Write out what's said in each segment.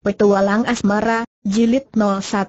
Petualang Asmara, Jilid 01.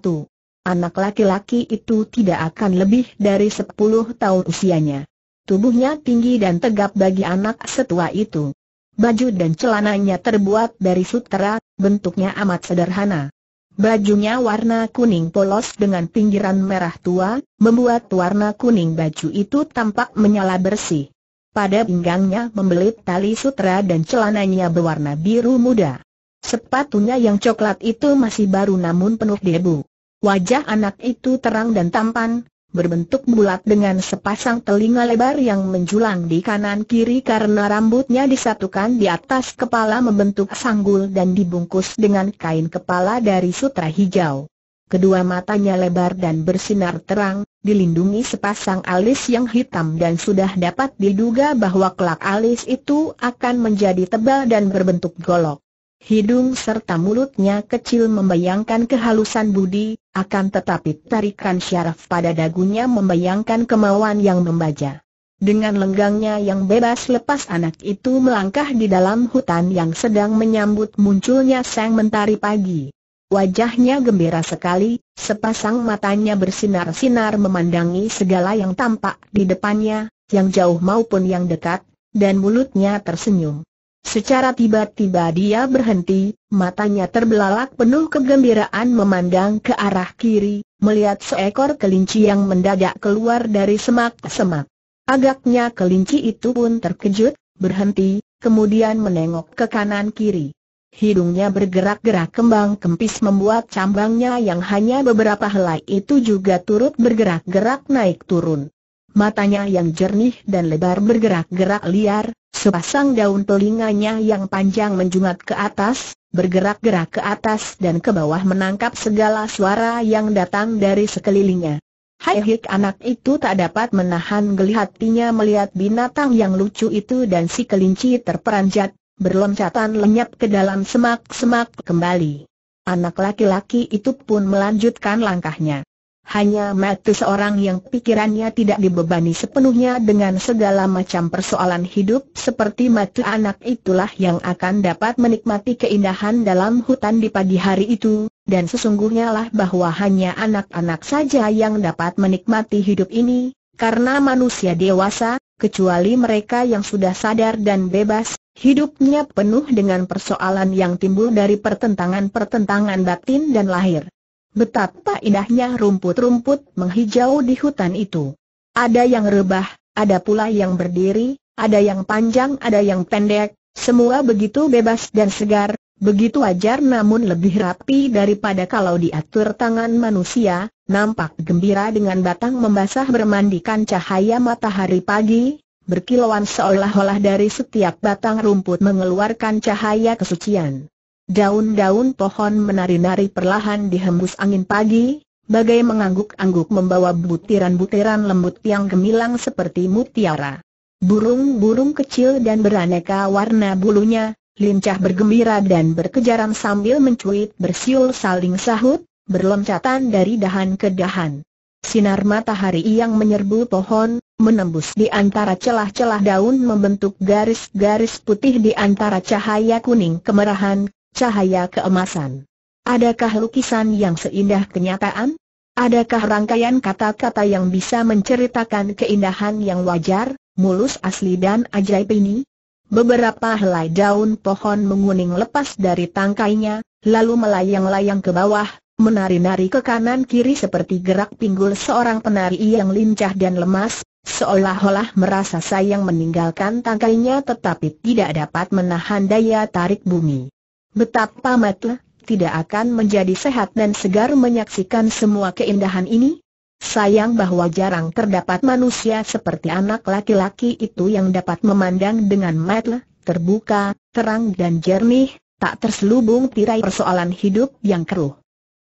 Anak laki-laki itu tidak akan lebih dari 10 tahun usianya. Tubuhnya tinggi dan tegap bagi anak setua itu. Baju dan celananya terbuat dari sutera, bentuknya amat sederhana. Bajunya warna kuning polos dengan pinggiran merah tua, membuat warna kuning baju itu tampak menyala bersih. Pada pinggangnya membelit tali sutra dan celananya berwarna biru muda. Sepatunya yang coklat itu masih baru namun penuh debu. Wajah anak itu terang dan tampan, berbentuk bulat dengan sepasang telinga lebar yang menjulang di kanan-kiri karena rambutnya disatukan di atas kepala membentuk sanggul dan dibungkus dengan kain kepala dari sutra hijau. Kedua matanya lebar dan bersinar terang, dilindungi sepasang alis yang hitam dan sudah dapat diduga bahwa kelak alis itu akan menjadi tebal dan berbentuk golok. Hidung serta mulutnya kecil membayangkan kehalusan budi, akan tetapi tarikan syaraf pada dagunya membayangkan kemauan yang membaja. Dengan lenggangnya yang bebas lepas anak itu melangkah di dalam hutan yang sedang menyambut munculnya sang mentari pagi. Wajahnya gembira sekali, sepasang matanya bersinar-sinar memandangi segala yang tampak di depannya, yang jauh maupun yang dekat, dan mulutnya tersenyum. Secara tiba-tiba dia berhenti, matanya terbelalak penuh kegembiraan memandang ke arah kiri, melihat seekor kelinci yang mendadak keluar dari semak-semak. Agaknya kelinci itu pun terkejut, berhenti, kemudian menengok ke kanan kiri. Hidungnya bergerak-gerak kembang kempis membuat cambangnya yang hanya beberapa helai itu juga turut bergerak-gerak naik turun matanya yang jernih dan lebar bergerak-gerak liar, sepasang daun telinganya yang panjang menjungat ke atas, bergerak-gerak ke atas dan ke bawah menangkap segala suara yang datang dari sekelilingnya. Hai hik anak itu tak dapat menahan geli hatinya melihat binatang yang lucu itu dan si kelinci terperanjat, berloncatan lenyap ke dalam semak-semak kembali. Anak laki-laki itu pun melanjutkan langkahnya hanya mati seorang yang pikirannya tidak dibebani sepenuhnya dengan segala macam persoalan hidup seperti mati anak itulah yang akan dapat menikmati keindahan dalam hutan di pagi hari itu, dan sesungguhnya lah bahwa hanya anak-anak saja yang dapat menikmati hidup ini, karena manusia dewasa, kecuali mereka yang sudah sadar dan bebas, hidupnya penuh dengan persoalan yang timbul dari pertentangan-pertentangan batin dan lahir. Betapa indahnya rumput-rumput menghijau di hutan itu. Ada yang rebah, ada pula yang berdiri, ada yang panjang ada yang pendek, semua begitu bebas dan segar, begitu wajar namun lebih rapi daripada kalau diatur tangan manusia, nampak gembira dengan batang membasah bermandikan cahaya matahari pagi, berkilauan seolah-olah dari setiap batang rumput mengeluarkan cahaya kesucian. Daun-daun pohon menari-nari perlahan dihembus angin pagi, bagai mengangguk-angguk membawa butiran-butiran lembut yang gemilang seperti mutiara. Burung-burung kecil dan beraneka warna bulunya, lincah bergembira dan berkejaran sambil mencuit bersiul saling sahut, berloncatan dari dahan ke dahan. Sinar matahari yang menyerbu pohon, menembus di antara celah-celah daun membentuk garis-garis putih di antara cahaya kuning kemerahan, cahaya keemasan. Adakah lukisan yang seindah kenyataan? Adakah rangkaian kata-kata yang bisa menceritakan keindahan yang wajar, mulus asli dan ajaib ini? Beberapa helai daun pohon menguning lepas dari tangkainya, lalu melayang-layang ke bawah, menari-nari ke kanan-kiri seperti gerak pinggul seorang penari yang lincah dan lemas, seolah-olah merasa sayang meninggalkan tangkainya tetapi tidak dapat menahan daya tarik bumi. Betapa mata, tidak akan menjadi sehat dan segar menyaksikan semua keindahan ini? Sayang bahwa jarang terdapat manusia seperti anak laki-laki itu yang dapat memandang dengan mata terbuka, terang dan jernih, tak terselubung tirai persoalan hidup yang keruh.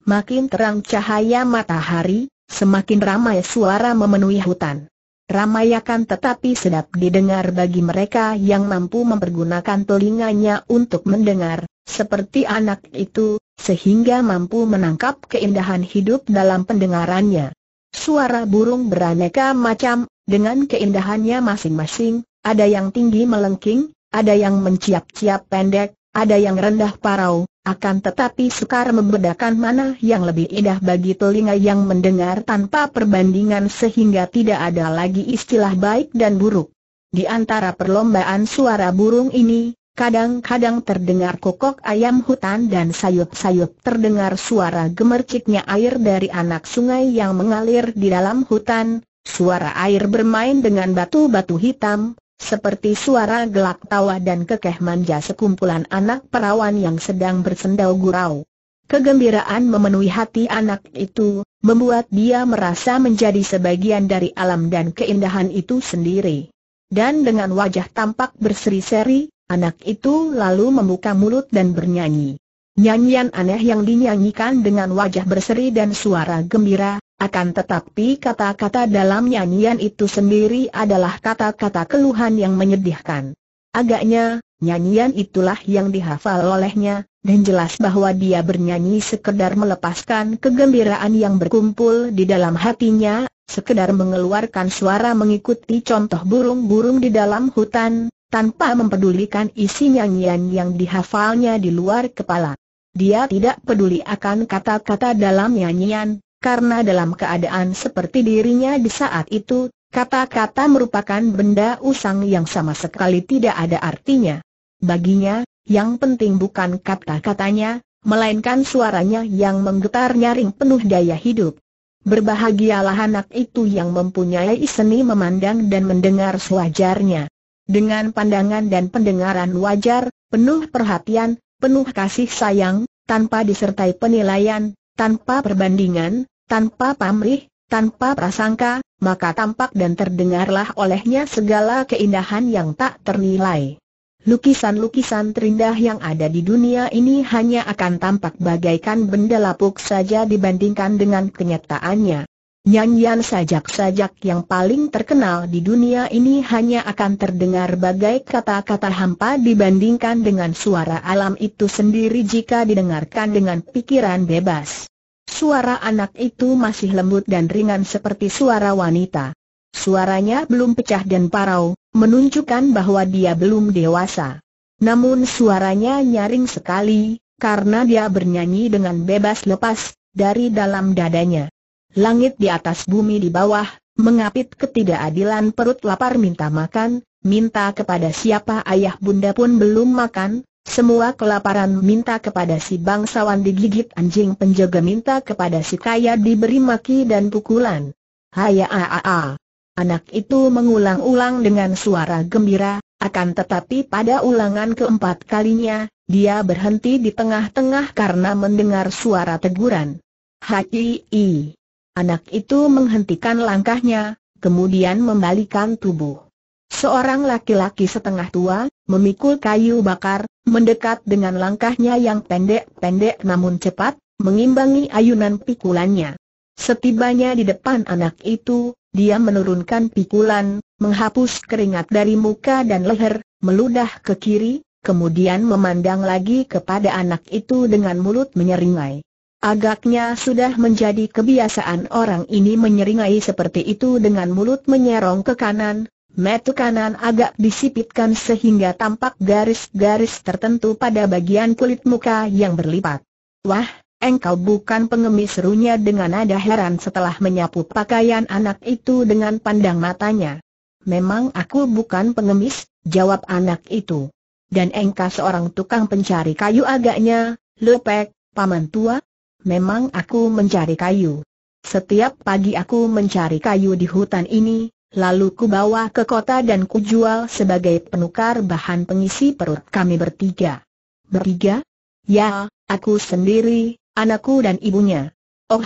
Makin terang cahaya matahari, semakin ramai suara memenuhi hutan. Ramai akan tetapi sedap didengar bagi mereka yang mampu mempergunakan telinganya untuk mendengar, seperti anak itu, sehingga mampu menangkap keindahan hidup dalam pendengarannya. Suara burung beraneka macam, dengan keindahannya masing-masing, ada yang tinggi melengking, ada yang menciap-ciap pendek, ada yang rendah parau, akan tetapi sukar membedakan mana yang lebih indah bagi telinga yang mendengar tanpa perbandingan sehingga tidak ada lagi istilah baik dan buruk. Di antara perlombaan suara burung ini, Kadang-kadang terdengar kokok ayam hutan dan sayup-sayup terdengar suara gemerciknya air dari anak sungai yang mengalir di dalam hutan, suara air bermain dengan batu-batu hitam, seperti suara gelak tawa dan kekeh manja sekumpulan anak perawan yang sedang bersendau gurau. Kegembiraan memenuhi hati anak itu, membuat dia merasa menjadi sebagian dari alam dan keindahan itu sendiri. Dan dengan wajah tampak berseri-seri, Anak itu lalu membuka mulut dan bernyanyi. Nyanyian aneh yang dinyanyikan dengan wajah berseri dan suara gembira, akan tetapi kata-kata dalam nyanyian itu sendiri adalah kata-kata keluhan yang menyedihkan. Agaknya, nyanyian itulah yang dihafal olehnya, dan jelas bahwa dia bernyanyi sekedar melepaskan kegembiraan yang berkumpul di dalam hatinya, sekedar mengeluarkan suara mengikuti contoh burung-burung di dalam hutan, tanpa mempedulikan isi nyanyian yang dihafalnya di luar kepala. Dia tidak peduli akan kata-kata dalam nyanyian, karena dalam keadaan seperti dirinya di saat itu, kata-kata merupakan benda usang yang sama sekali tidak ada artinya. Baginya, yang penting bukan kata-katanya, melainkan suaranya yang menggetar nyaring penuh daya hidup. Berbahagialah anak itu yang mempunyai seni memandang dan mendengar sewajarnya. Dengan pandangan dan pendengaran wajar, penuh perhatian, penuh kasih sayang, tanpa disertai penilaian, tanpa perbandingan, tanpa pamrih, tanpa prasangka, maka tampak dan terdengarlah olehnya segala keindahan yang tak ternilai. Lukisan-lukisan terindah yang ada di dunia ini hanya akan tampak bagaikan benda lapuk saja dibandingkan dengan kenyataannya. Nyanyian sajak-sajak yang paling terkenal di dunia ini hanya akan terdengar bagai kata-kata hampa dibandingkan dengan suara alam itu sendiri jika didengarkan dengan pikiran bebas. Suara anak itu masih lembut dan ringan seperti suara wanita. Suaranya belum pecah dan parau, menunjukkan bahwa dia belum dewasa. Namun suaranya nyaring sekali, karena dia bernyanyi dengan bebas lepas, dari dalam dadanya langit di atas bumi di bawah, mengapit ketidakadilan perut lapar minta makan, minta kepada siapa ayah bunda pun belum makan, semua kelaparan minta kepada si bangsawan digigit anjing penjaga minta kepada si kaya diberi maki dan pukulan. Haya a a a. Anak itu mengulang-ulang dengan suara gembira, akan tetapi pada ulangan keempat kalinya, dia berhenti di tengah-tengah karena mendengar suara teguran. Hati i. Anak itu menghentikan langkahnya, kemudian membalikan tubuh. Seorang laki-laki setengah tua, memikul kayu bakar, mendekat dengan langkahnya yang pendek-pendek namun cepat, mengimbangi ayunan pikulannya. Setibanya di depan anak itu, dia menurunkan pikulan, menghapus keringat dari muka dan leher, meludah ke kiri, kemudian memandang lagi kepada anak itu dengan mulut menyeringai. Agaknya sudah menjadi kebiasaan orang ini menyeringai seperti itu dengan mulut menyerong ke kanan, metu kanan agak disipitkan sehingga tampak garis-garis tertentu pada bagian kulit muka yang berlipat. Wah, engkau bukan pengemis serunya dengan nada heran setelah menyapu pakaian anak itu dengan pandang matanya. Memang aku bukan pengemis, jawab anak itu. Dan engkau seorang tukang pencari kayu agaknya, lepek, paman tua, memang aku mencari kayu. Setiap pagi aku mencari kayu di hutan ini, lalu ku bawa ke kota dan ku jual sebagai penukar bahan pengisi perut kami bertiga. Bertiga? Ya, aku sendiri, anakku dan ibunya. Oh,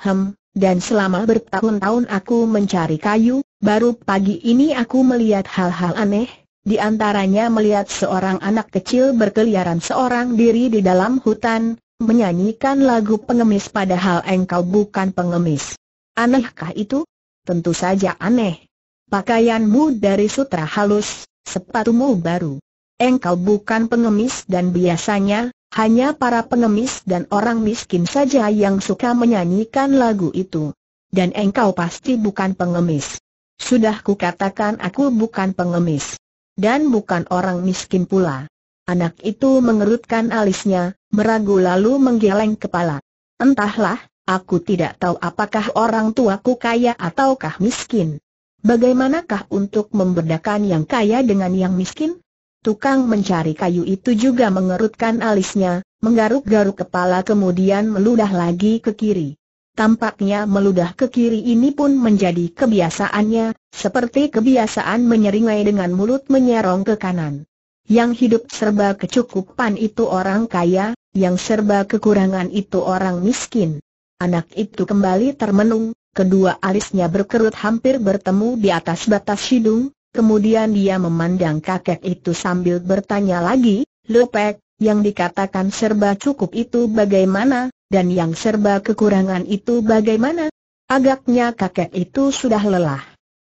hem, dan selama bertahun-tahun aku mencari kayu, baru pagi ini aku melihat hal-hal aneh, di antaranya melihat seorang anak kecil berkeliaran seorang diri di dalam hutan, menyanyikan lagu pengemis padahal engkau bukan pengemis. Anehkah itu? Tentu saja aneh. Pakaianmu dari sutra halus, sepatumu baru. Engkau bukan pengemis dan biasanya, hanya para pengemis dan orang miskin saja yang suka menyanyikan lagu itu. Dan engkau pasti bukan pengemis. Sudah kukatakan aku bukan pengemis. Dan bukan orang miskin pula. Anak itu mengerutkan alisnya, meragu lalu menggeleng kepala. Entahlah, aku tidak tahu apakah orang tuaku kaya ataukah miskin. Bagaimanakah untuk membedakan yang kaya dengan yang miskin? Tukang mencari kayu itu juga mengerutkan alisnya, menggaruk-garuk kepala kemudian meludah lagi ke kiri. Tampaknya meludah ke kiri ini pun menjadi kebiasaannya, seperti kebiasaan menyeringai dengan mulut menyerong ke kanan. Yang hidup serba kecukupan itu orang kaya, yang serba kekurangan itu orang miskin. Anak itu kembali termenung, kedua alisnya berkerut hampir bertemu di atas batas hidung, kemudian dia memandang kakek itu sambil bertanya lagi, Lepek, yang dikatakan serba cukup itu bagaimana, dan yang serba kekurangan itu bagaimana? Agaknya kakek itu sudah lelah.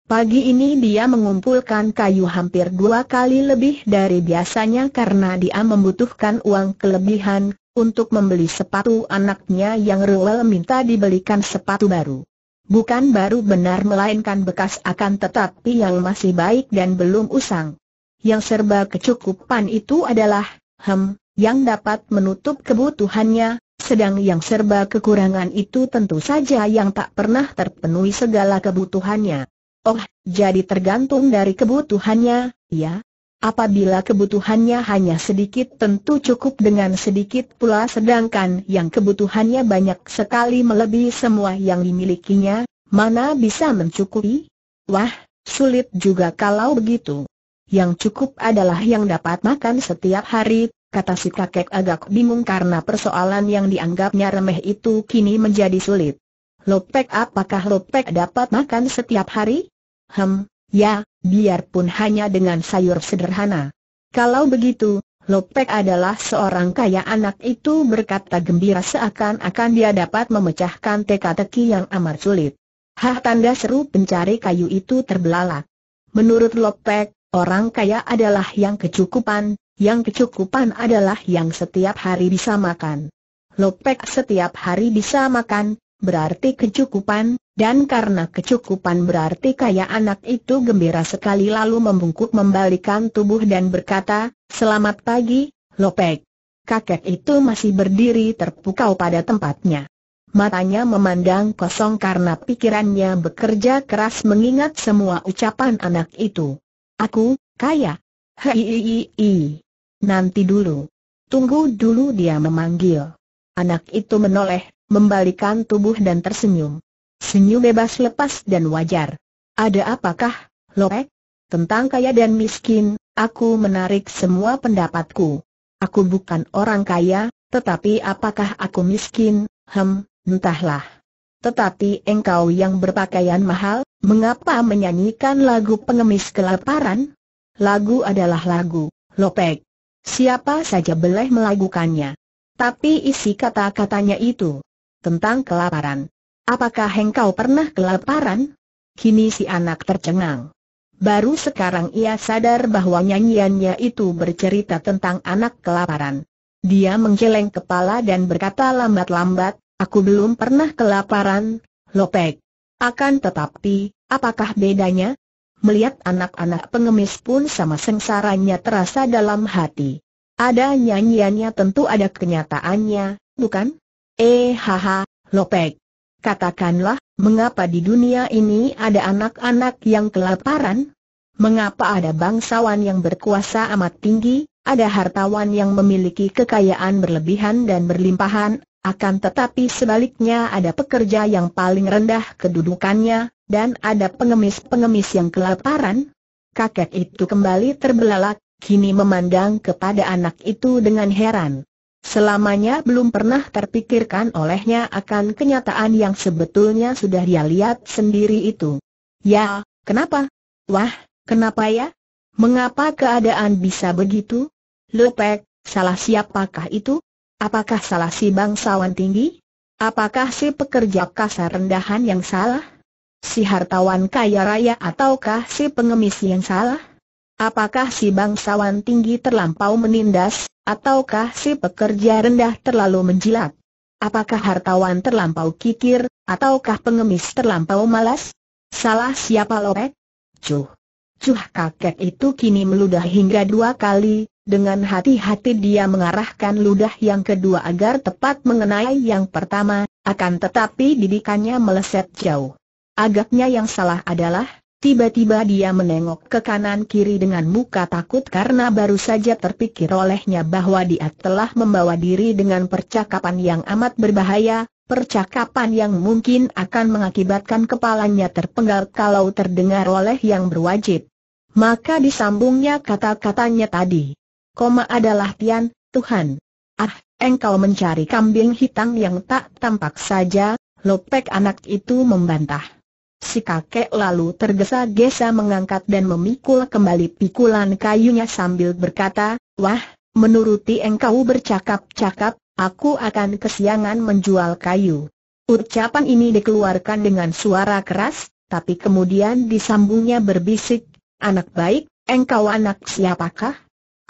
Pagi ini dia mengumpulkan kayu hampir dua kali lebih dari biasanya karena dia membutuhkan uang kelebihan, untuk membeli sepatu anaknya yang Ruel minta dibelikan sepatu baru. Bukan baru benar melainkan bekas akan tetapi yang masih baik dan belum usang. Yang serba kecukupan itu adalah, hem, yang dapat menutup kebutuhannya, sedang yang serba kekurangan itu tentu saja yang tak pernah terpenuhi segala kebutuhannya. Oh, jadi tergantung dari kebutuhannya, ya. Apabila kebutuhannya hanya sedikit tentu cukup dengan sedikit pula sedangkan yang kebutuhannya banyak sekali melebihi semua yang dimilikinya, mana bisa mencukupi? Wah, sulit juga kalau begitu. Yang cukup adalah yang dapat makan setiap hari, kata si kakek agak bingung karena persoalan yang dianggapnya remeh itu kini menjadi sulit. Lopek apakah Lopek dapat makan setiap hari? Hem, ya, biarpun hanya dengan sayur sederhana. Kalau begitu, Lopek adalah seorang kaya anak itu berkata gembira seakan-akan dia dapat memecahkan teka-teki yang amat sulit. Hah tanda seru pencari kayu itu terbelalak. Menurut Lopek, orang kaya adalah yang kecukupan, yang kecukupan adalah yang setiap hari bisa makan. Lopek setiap hari bisa makan, berarti kecukupan, dan karena kecukupan berarti kaya anak itu gembira sekali lalu membungkuk membalikan tubuh dan berkata, Selamat pagi, Lopek. Kakek itu masih berdiri terpukau pada tempatnya. Matanya memandang kosong karena pikirannya bekerja keras mengingat semua ucapan anak itu. Aku, kaya. Hei, Nanti dulu. Tunggu dulu dia memanggil. Anak itu menoleh, membalikan tubuh dan tersenyum. Senyum bebas lepas dan wajar. Ada apakah, Lopek? Tentang kaya dan miskin, aku menarik semua pendapatku. Aku bukan orang kaya, tetapi apakah aku miskin, hem, entahlah. Tetapi engkau yang berpakaian mahal, mengapa menyanyikan lagu pengemis kelaparan? Lagu adalah lagu, Lopek. Siapa saja boleh melagukannya. Tapi isi kata-katanya itu tentang kelaparan. Apakah engkau pernah kelaparan? Kini si anak tercengang. Baru sekarang ia sadar bahwa nyanyiannya itu bercerita tentang anak kelaparan. Dia menggeleng kepala dan berkata lambat-lambat, aku belum pernah kelaparan, Lopek. Akan tetapi, apakah bedanya? Melihat anak-anak pengemis pun sama sengsaranya terasa dalam hati. Ada nyanyiannya tentu ada kenyataannya, bukan? Eh haha, Lopek. Katakanlah, mengapa di dunia ini ada anak-anak yang kelaparan? Mengapa ada bangsawan yang berkuasa amat tinggi, ada hartawan yang memiliki kekayaan berlebihan dan berlimpahan, akan tetapi sebaliknya ada pekerja yang paling rendah kedudukannya, dan ada pengemis-pengemis yang kelaparan? Kakek itu kembali terbelalak, kini memandang kepada anak itu dengan heran. Selamanya belum pernah terpikirkan olehnya akan kenyataan yang sebetulnya sudah dia lihat sendiri itu. Ya, kenapa? Wah, kenapa ya? Mengapa keadaan bisa begitu? Lepek, salah siapakah itu? Apakah salah si bangsawan tinggi? Apakah si pekerja kasar rendahan yang salah? Si hartawan kaya raya ataukah si pengemis yang salah? Apakah si bangsawan tinggi terlampau menindas, Ataukah si pekerja rendah terlalu menjilat? Apakah hartawan terlampau kikir, ataukah pengemis terlampau malas? Salah siapa lorek? Cuh! Cuh kakek itu kini meludah hingga dua kali, dengan hati-hati dia mengarahkan ludah yang kedua agar tepat mengenai yang pertama, akan tetapi didikannya meleset jauh. Agaknya yang salah adalah, Tiba-tiba dia menengok ke kanan kiri dengan muka takut karena baru saja terpikir olehnya bahwa dia telah membawa diri dengan percakapan yang amat berbahaya, percakapan yang mungkin akan mengakibatkan kepalanya terpenggal kalau terdengar oleh yang berwajib. Maka disambungnya kata-katanya tadi. Koma adalah Tian, Tuhan. Ah, engkau mencari kambing hitam yang tak tampak saja, Lopek anak itu membantah. Si kakek lalu tergesa-gesa mengangkat dan memikul kembali pikulan kayunya sambil berkata, Wah, menuruti engkau bercakap-cakap, aku akan kesiangan menjual kayu. Ucapan ini dikeluarkan dengan suara keras, tapi kemudian disambungnya berbisik, Anak baik, engkau anak siapakah?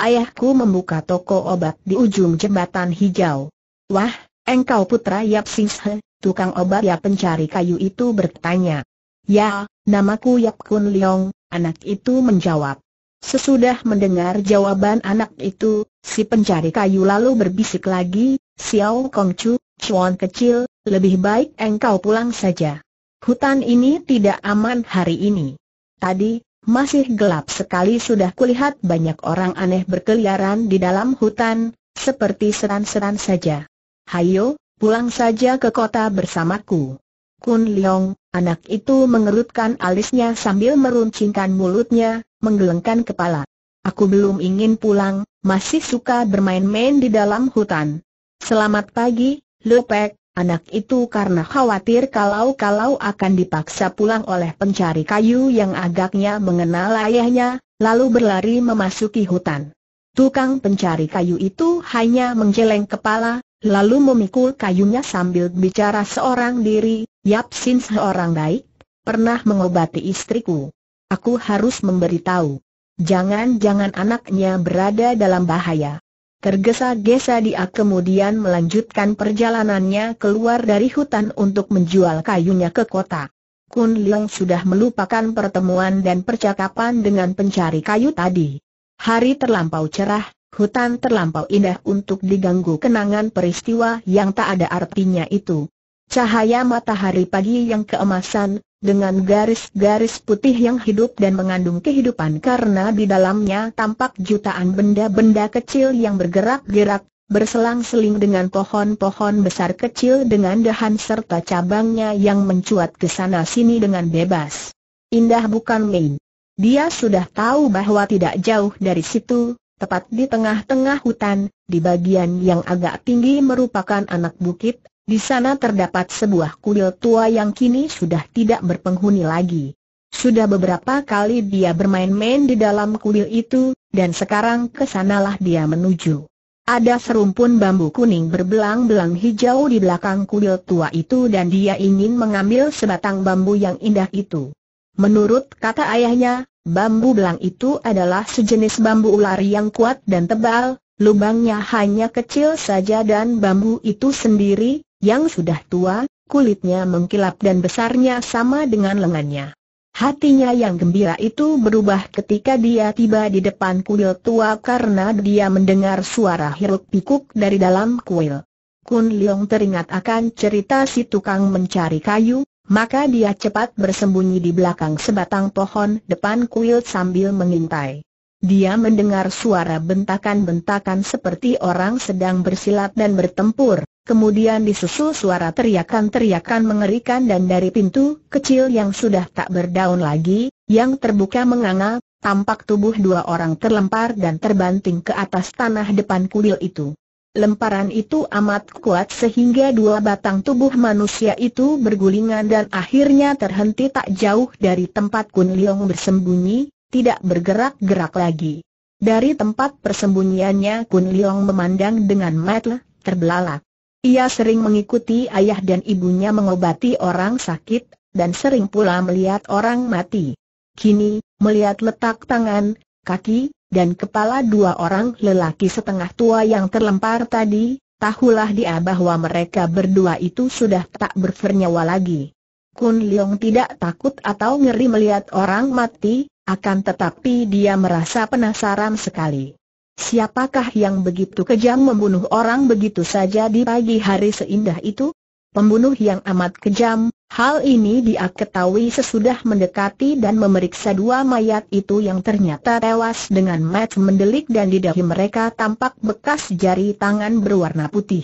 Ayahku membuka toko obat di ujung jembatan hijau. Wah, engkau putra Yap Singhe, tukang obat ya pencari kayu itu bertanya. Ya, namaku Yap Kun Leong, anak itu menjawab. Sesudah mendengar jawaban anak itu, si pencari kayu lalu berbisik lagi, Xiao Kong Chu, cuan kecil, lebih baik engkau pulang saja. Hutan ini tidak aman hari ini. Tadi, masih gelap sekali sudah kulihat banyak orang aneh berkeliaran di dalam hutan, seperti seran-seran saja. Hayo, pulang saja ke kota bersamaku. Kun Leong, Anak itu mengerutkan alisnya sambil meruncingkan mulutnya, menggelengkan kepala. Aku belum ingin pulang, masih suka bermain-main di dalam hutan. Selamat pagi, Lopek, anak itu karena khawatir kalau-kalau akan dipaksa pulang oleh pencari kayu yang agaknya mengenal ayahnya, lalu berlari memasuki hutan. Tukang pencari kayu itu hanya menggeleng kepala, lalu memikul kayunya sambil bicara seorang diri, Yap Sin seorang baik, pernah mengobati istriku. Aku harus memberitahu. Jangan-jangan anaknya berada dalam bahaya. Tergesa-gesa dia kemudian melanjutkan perjalanannya keluar dari hutan untuk menjual kayunya ke kota. Kun Liang sudah melupakan pertemuan dan percakapan dengan pencari kayu tadi. Hari terlampau cerah, Hutan terlampau indah untuk diganggu kenangan peristiwa yang tak ada artinya itu. Cahaya matahari pagi yang keemasan, dengan garis-garis putih yang hidup dan mengandung kehidupan karena di dalamnya tampak jutaan benda-benda kecil yang bergerak-gerak, berselang-seling dengan pohon-pohon besar kecil dengan dahan serta cabangnya yang mencuat ke sana-sini dengan bebas. Indah bukan main. Dia sudah tahu bahwa tidak jauh dari situ, Tepat di tengah-tengah hutan, di bagian yang agak tinggi merupakan anak bukit, di sana terdapat sebuah kuil tua yang kini sudah tidak berpenghuni lagi. Sudah beberapa kali dia bermain-main di dalam kuil itu, dan sekarang kesanalah dia menuju. Ada serumpun bambu kuning berbelang-belang hijau di belakang kuil tua itu dan dia ingin mengambil sebatang bambu yang indah itu. Menurut kata ayahnya, bambu belang itu adalah sejenis bambu ular yang kuat dan tebal, lubangnya hanya kecil saja dan bambu itu sendiri, yang sudah tua, kulitnya mengkilap dan besarnya sama dengan lengannya. Hatinya yang gembira itu berubah ketika dia tiba di depan kuil tua karena dia mendengar suara hiruk pikuk dari dalam kuil. Kun Leong teringat akan cerita si tukang mencari kayu, maka dia cepat bersembunyi di belakang sebatang pohon depan kuil sambil mengintai. Dia mendengar suara bentakan-bentakan seperti orang sedang bersilat dan bertempur, kemudian disusul suara teriakan-teriakan mengerikan dan dari pintu kecil yang sudah tak berdaun lagi, yang terbuka menganga, tampak tubuh dua orang terlempar dan terbanting ke atas tanah depan kuil itu. Lemparan itu amat kuat sehingga dua batang tubuh manusia itu bergulingan dan akhirnya terhenti tak jauh dari tempat Kun Leong bersembunyi, tidak bergerak-gerak lagi. Dari tempat persembunyiannya Kun Leong memandang dengan mata terbelalak. Ia sering mengikuti ayah dan ibunya mengobati orang sakit, dan sering pula melihat orang mati. Kini, melihat letak tangan, kaki, dan kepala dua orang lelaki setengah tua yang terlempar tadi, tahulah dia bahwa mereka berdua itu sudah tak bernyawa lagi. Kun Leong tidak takut atau ngeri melihat orang mati, akan tetapi dia merasa penasaran sekali. Siapakah yang begitu kejam membunuh orang begitu saja di pagi hari seindah itu? Pembunuh yang amat kejam, Hal ini dia ketahui sesudah mendekati dan memeriksa dua mayat itu yang ternyata tewas dengan mat mendelik dan di dahi mereka tampak bekas jari tangan berwarna putih.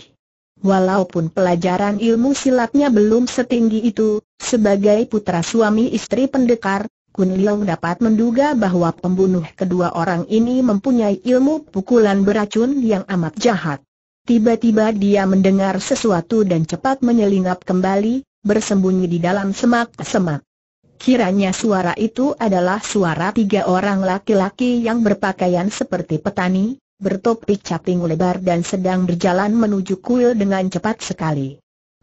Walaupun pelajaran ilmu silatnya belum setinggi itu, sebagai putra suami istri pendekar, Kun dapat menduga bahwa pembunuh kedua orang ini mempunyai ilmu pukulan beracun yang amat jahat. Tiba-tiba dia mendengar sesuatu dan cepat menyelinap kembali, bersembunyi di dalam semak-semak. Kiranya suara itu adalah suara tiga orang laki-laki yang berpakaian seperti petani, bertopi caping lebar dan sedang berjalan menuju kuil dengan cepat sekali.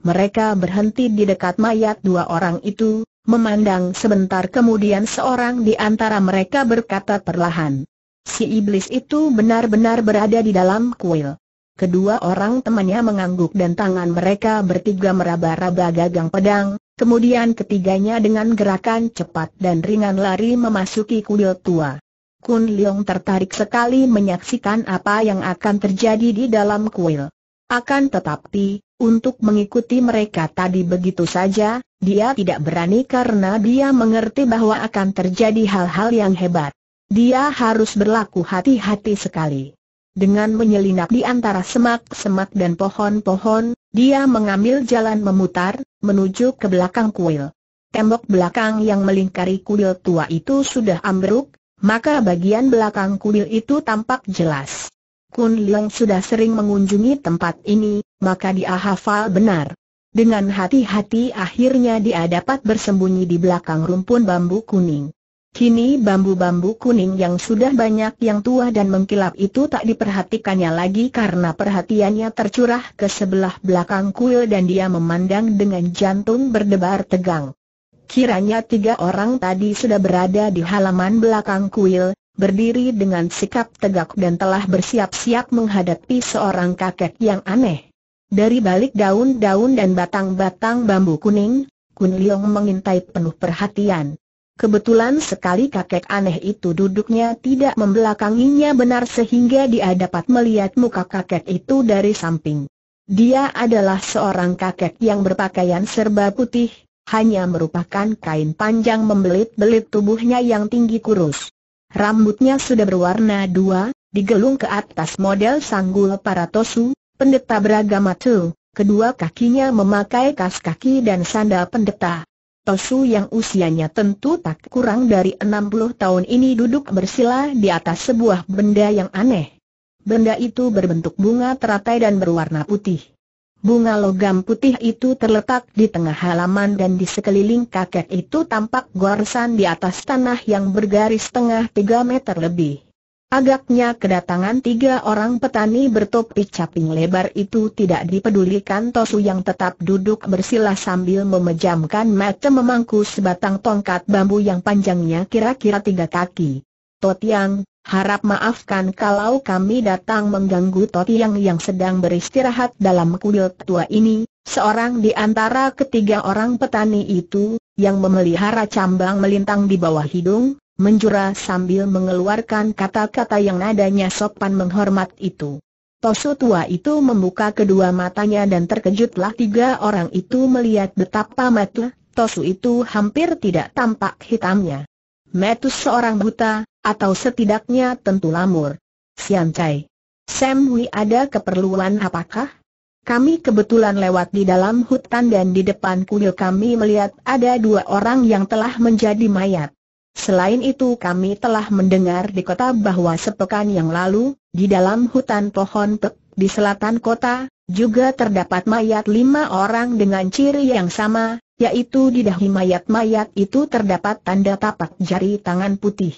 Mereka berhenti di dekat mayat dua orang itu, memandang sebentar kemudian seorang di antara mereka berkata perlahan. Si iblis itu benar-benar berada di dalam kuil. Kedua orang temannya mengangguk dan tangan mereka bertiga meraba-raba gagang pedang, kemudian ketiganya dengan gerakan cepat dan ringan lari memasuki kuil tua. Kun Leong tertarik sekali menyaksikan apa yang akan terjadi di dalam kuil. Akan tetapi, untuk mengikuti mereka tadi begitu saja, dia tidak berani karena dia mengerti bahwa akan terjadi hal-hal yang hebat. Dia harus berlaku hati-hati sekali. Dengan menyelinap di antara semak-semak dan pohon-pohon, dia mengambil jalan memutar, menuju ke belakang kuil. Tembok belakang yang melingkari kuil tua itu sudah ambruk, maka bagian belakang kuil itu tampak jelas. Kun Liang sudah sering mengunjungi tempat ini, maka dia hafal benar. Dengan hati-hati akhirnya dia dapat bersembunyi di belakang rumpun bambu kuning. Kini bambu-bambu kuning yang sudah banyak yang tua dan mengkilap itu tak diperhatikannya lagi karena perhatiannya tercurah ke sebelah belakang kuil dan dia memandang dengan jantung berdebar tegang. Kiranya tiga orang tadi sudah berada di halaman belakang kuil, berdiri dengan sikap tegak dan telah bersiap-siap menghadapi seorang kakek yang aneh. Dari balik daun-daun dan batang-batang bambu kuning, Kun Leong mengintai penuh perhatian. Kebetulan sekali kakek aneh itu duduknya tidak membelakanginya benar sehingga dia dapat melihat muka kakek itu dari samping. Dia adalah seorang kakek yang berpakaian serba putih, hanya merupakan kain panjang membelit-belit tubuhnya yang tinggi kurus. Rambutnya sudah berwarna dua, digelung ke atas model sanggul para tosu, pendeta beragama tu, kedua kakinya memakai kas kaki dan sandal pendeta. Tosu yang usianya tentu tak kurang dari 60 tahun ini duduk bersila di atas sebuah benda yang aneh. Benda itu berbentuk bunga teratai dan berwarna putih. Bunga logam putih itu terletak di tengah halaman dan di sekeliling kakek itu tampak gorsan di atas tanah yang bergaris tengah 3 meter lebih. Agaknya kedatangan tiga orang petani bertopi caping lebar itu tidak dipedulikan Tosu yang tetap duduk bersila sambil memejamkan mata memangku sebatang tongkat bambu yang panjangnya kira-kira tiga kaki. Totiang, harap maafkan kalau kami datang mengganggu Totiang yang sedang beristirahat dalam kuil tua ini, seorang di antara ketiga orang petani itu, yang memelihara cambang melintang di bawah hidung, menjura sambil mengeluarkan kata-kata yang nadanya sopan menghormat itu. Tosu tua itu membuka kedua matanya dan terkejutlah tiga orang itu melihat betapa mata Tosu itu hampir tidak tampak hitamnya. Metus seorang buta, atau setidaknya tentu lamur. Sian Chai. Sam Hui ada keperluan apakah? Kami kebetulan lewat di dalam hutan dan di depan kuil kami melihat ada dua orang yang telah menjadi mayat. Selain itu kami telah mendengar di kota bahwa sepekan yang lalu, di dalam hutan pohon pek di selatan kota, juga terdapat mayat lima orang dengan ciri yang sama, yaitu di dahi mayat-mayat itu terdapat tanda tapak jari tangan putih.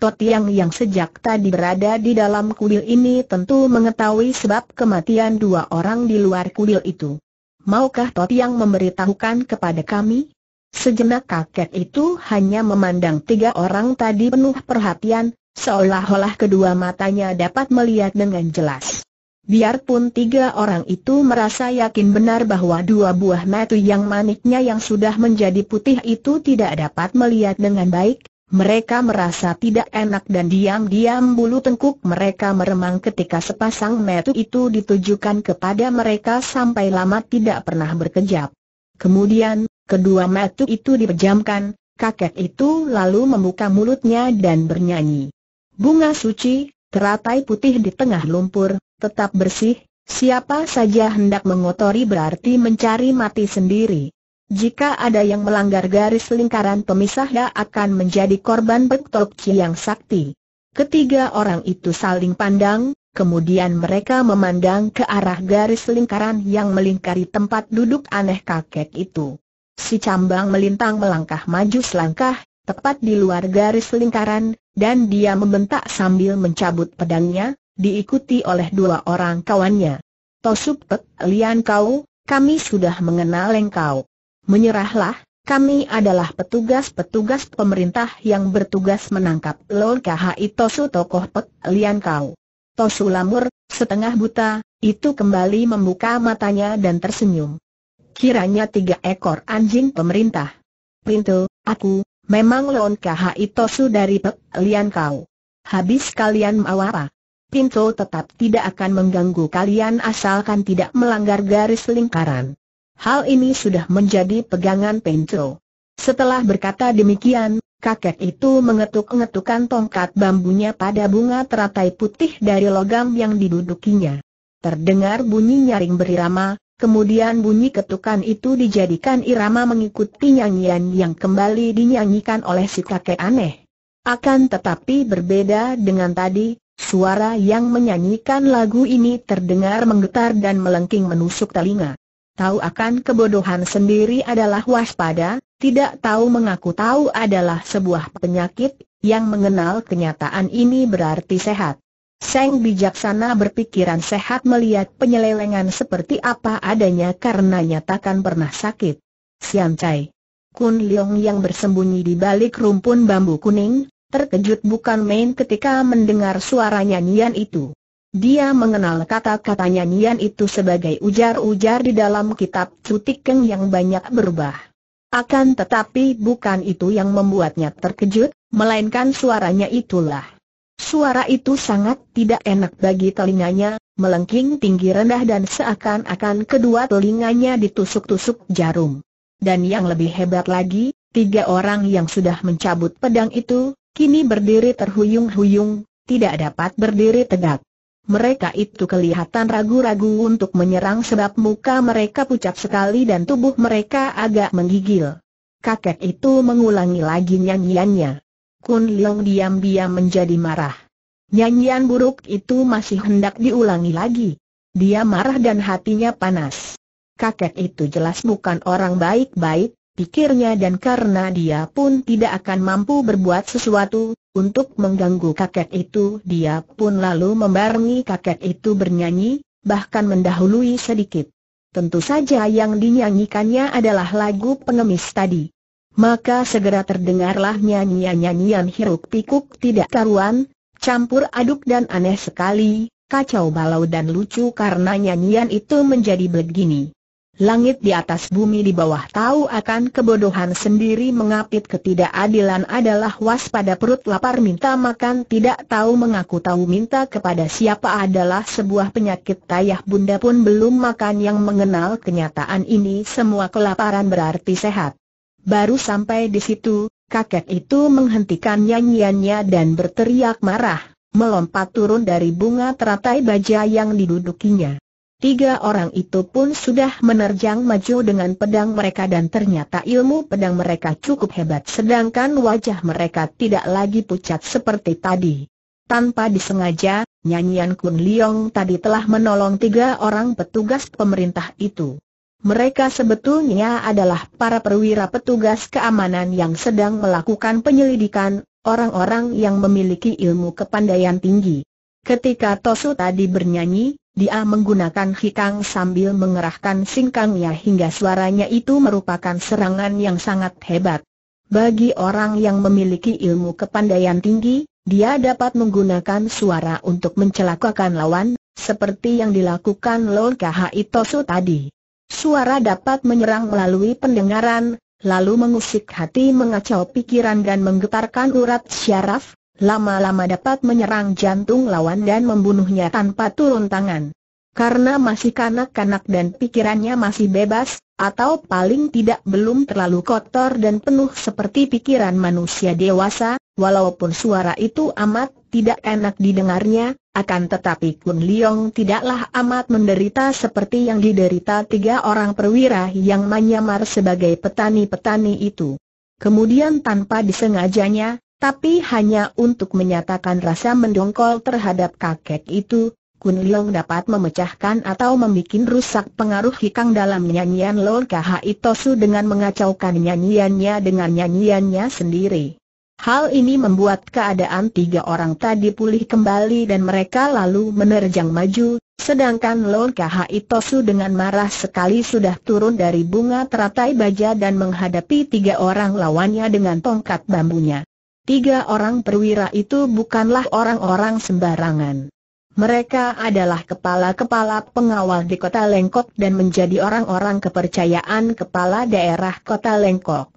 Totiang yang sejak tadi berada di dalam kuil ini tentu mengetahui sebab kematian dua orang di luar kuil itu. Maukah Totiang memberitahukan kepada kami? Sejenak kakek itu hanya memandang tiga orang tadi penuh perhatian, seolah-olah kedua matanya dapat melihat dengan jelas. Biarpun tiga orang itu merasa yakin benar bahwa dua buah mata yang maniknya yang sudah menjadi putih itu tidak dapat melihat dengan baik, mereka merasa tidak enak dan diam-diam bulu tengkuk mereka meremang ketika sepasang mata itu ditujukan kepada mereka sampai lama tidak pernah berkejap. Kemudian, Kedua mata itu dipejamkan, kakek itu lalu membuka mulutnya dan bernyanyi. Bunga suci, teratai putih di tengah lumpur, tetap bersih, siapa saja hendak mengotori berarti mencari mati sendiri. Jika ada yang melanggar garis lingkaran pemisah dia akan menjadi korban bentuk yang Sakti. Ketiga orang itu saling pandang, Kemudian mereka memandang ke arah garis lingkaran yang melingkari tempat duduk aneh kakek itu. Si cambang melintang melangkah maju selangkah, tepat di luar garis lingkaran, dan dia membentak sambil mencabut pedangnya, diikuti oleh dua orang kawannya. Tosup Pek, Lian Kau, kami sudah mengenal engkau. Menyerahlah, kami adalah petugas-petugas pemerintah yang bertugas menangkap Lord KHI Tosu tokoh Pek Lian Kau. Tosu Lamur, setengah buta, itu kembali membuka matanya dan tersenyum kiranya tiga ekor anjing pemerintah. Pintu, aku, memang Leon itu Tosu dari Pek Kau. Habis kalian mau apa? Pintu tetap tidak akan mengganggu kalian asalkan tidak melanggar garis lingkaran. Hal ini sudah menjadi pegangan Pintu. Setelah berkata demikian, kakek itu mengetuk-ngetukan tongkat bambunya pada bunga teratai putih dari logam yang didudukinya. Terdengar bunyi nyaring berirama, Kemudian bunyi ketukan itu dijadikan irama mengikuti nyanyian yang kembali dinyanyikan oleh si kakek aneh. Akan tetapi berbeda dengan tadi, suara yang menyanyikan lagu ini terdengar menggetar dan melengking menusuk telinga. Tahu akan kebodohan sendiri adalah waspada, tidak tahu mengaku tahu adalah sebuah penyakit, yang mengenal kenyataan ini berarti sehat. Seng bijaksana berpikiran sehat melihat penyelewengan seperti apa adanya karena nyatakan pernah sakit. Sian Chai. Kun Leong yang bersembunyi di balik rumpun bambu kuning, terkejut bukan main ketika mendengar suara nyanyian itu. Dia mengenal kata-kata nyanyian itu sebagai ujar-ujar di dalam kitab Cutikeng yang banyak berubah. Akan tetapi bukan itu yang membuatnya terkejut, melainkan suaranya itulah. Suara itu sangat tidak enak bagi telinganya, melengking tinggi rendah dan seakan-akan kedua telinganya ditusuk-tusuk jarum. Dan yang lebih hebat lagi, tiga orang yang sudah mencabut pedang itu, kini berdiri terhuyung-huyung, tidak dapat berdiri tegak. Mereka itu kelihatan ragu-ragu untuk menyerang sebab muka mereka pucat sekali dan tubuh mereka agak menggigil. Kakek itu mengulangi lagi nyanyiannya. Kun Leong diam-diam menjadi marah. Nyanyian buruk itu masih hendak diulangi lagi. Dia marah dan hatinya panas. Kakek itu jelas bukan orang baik-baik, pikirnya dan karena dia pun tidak akan mampu berbuat sesuatu, untuk mengganggu kakek itu dia pun lalu membarengi kakek itu bernyanyi, bahkan mendahului sedikit. Tentu saja yang dinyanyikannya adalah lagu pengemis tadi maka segera terdengarlah nyanyian-nyanyian hiruk pikuk tidak karuan, campur aduk dan aneh sekali, kacau balau dan lucu karena nyanyian itu menjadi begini. Langit di atas bumi di bawah tahu akan kebodohan sendiri mengapit ketidakadilan adalah waspada perut lapar minta makan tidak tahu mengaku tahu minta kepada siapa adalah sebuah penyakit tayah bunda pun belum makan yang mengenal kenyataan ini semua kelaparan berarti sehat. Baru sampai di situ, kakek itu menghentikan nyanyiannya dan berteriak marah, melompat turun dari bunga teratai baja yang didudukinya. Tiga orang itu pun sudah menerjang maju dengan pedang mereka dan ternyata ilmu pedang mereka cukup hebat sedangkan wajah mereka tidak lagi pucat seperti tadi. Tanpa disengaja, nyanyian Kun Liong tadi telah menolong tiga orang petugas pemerintah itu. Mereka sebetulnya adalah para perwira petugas keamanan yang sedang melakukan penyelidikan, orang-orang yang memiliki ilmu kepandaian tinggi. Ketika Tosu tadi bernyanyi, dia menggunakan hikang sambil mengerahkan singkangnya hingga suaranya itu merupakan serangan yang sangat hebat. Bagi orang yang memiliki ilmu kepandaian tinggi, dia dapat menggunakan suara untuk mencelakakan lawan, seperti yang dilakukan Lord Kahai Tosu tadi. Suara dapat menyerang melalui pendengaran, lalu mengusik hati mengacau pikiran dan menggetarkan urat syaraf, lama-lama dapat menyerang jantung lawan dan membunuhnya tanpa turun tangan. Karena masih kanak-kanak dan pikirannya masih bebas, atau paling tidak belum terlalu kotor dan penuh seperti pikiran manusia dewasa, walaupun suara itu amat tidak enak didengarnya, akan tetapi Kun Liong tidaklah amat menderita seperti yang diderita tiga orang perwira yang menyamar sebagai petani-petani itu. Kemudian tanpa disengajanya, tapi hanya untuk menyatakan rasa mendongkol terhadap kakek itu, Kun Liong dapat memecahkan atau membuat rusak pengaruh hikang dalam nyanyian Lol Kha Itosu dengan mengacaukan nyanyiannya dengan nyanyiannya sendiri. Hal ini membuat keadaan tiga orang tadi pulih kembali dan mereka lalu menerjang maju, sedangkan Lon Kha Itosu dengan marah sekali sudah turun dari bunga teratai baja dan menghadapi tiga orang lawannya dengan tongkat bambunya. Tiga orang perwira itu bukanlah orang-orang sembarangan. Mereka adalah kepala-kepala pengawal di kota Lengkok dan menjadi orang-orang kepercayaan kepala daerah kota Lengkok.